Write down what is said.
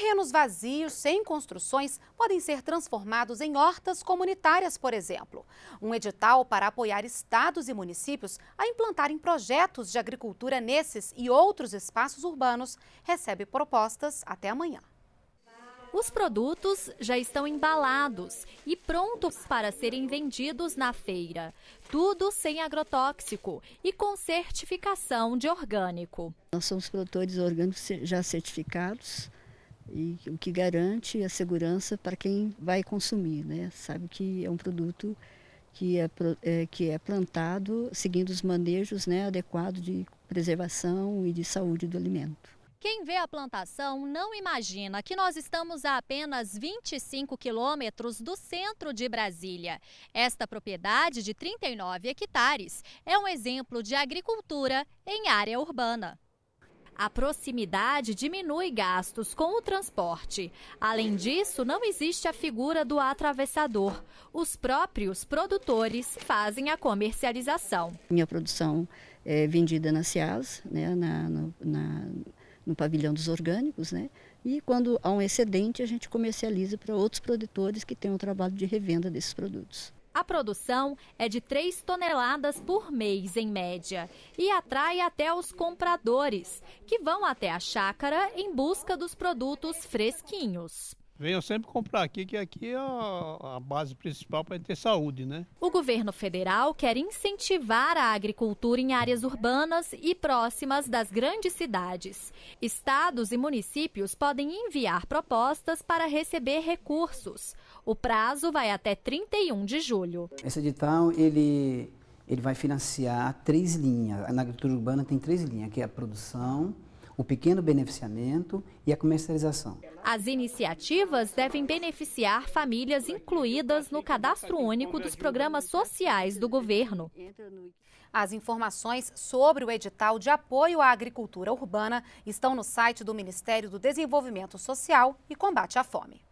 Terrenos vazios, sem construções, podem ser transformados em hortas comunitárias, por exemplo. Um edital para apoiar estados e municípios a implantarem projetos de agricultura nesses e outros espaços urbanos recebe propostas até amanhã. Os produtos já estão embalados e prontos para serem vendidos na feira. Tudo sem agrotóxico e com certificação de orgânico. Nós somos produtores orgânicos já certificados e o que garante a segurança para quem vai consumir, né? Sabe que é um produto que é, é que é plantado seguindo os manejos né, adequados de preservação e de saúde do alimento. Quem vê a plantação não imagina que nós estamos a apenas 25 quilômetros do centro de Brasília. Esta propriedade de 39 hectares é um exemplo de agricultura em área urbana. A proximidade diminui gastos com o transporte. Além disso, não existe a figura do atravessador. Os próprios produtores fazem a comercialização. Minha produção é vendida na CIAS, né, na, no, na, no pavilhão dos orgânicos, né? E quando há um excedente, a gente comercializa para outros produtores que têm um trabalho de revenda desses produtos. A produção é de 3 toneladas por mês, em média, e atrai até os compradores, que vão até a chácara em busca dos produtos fresquinhos. Venham sempre comprar aqui, que aqui é a, base principal para ter saúde, né? O governo federal quer incentivar a agricultura em áreas urbanas e próximas das grandes cidades. Estados e municípios podem enviar propostas para receber recursos. O prazo vai até 31 de julho. Esse edital, ele, ele vai financiar três linhas. Na agricultura urbana tem três linhas, que é a produção, o pequeno beneficiamento e a comercialização. As iniciativas devem beneficiar famílias incluídas no cadastro único dos programas sociais do governo. As informações sobre o edital de apoio à agricultura urbana estão no site do Ministério do Desenvolvimento Social e Combate à Fome.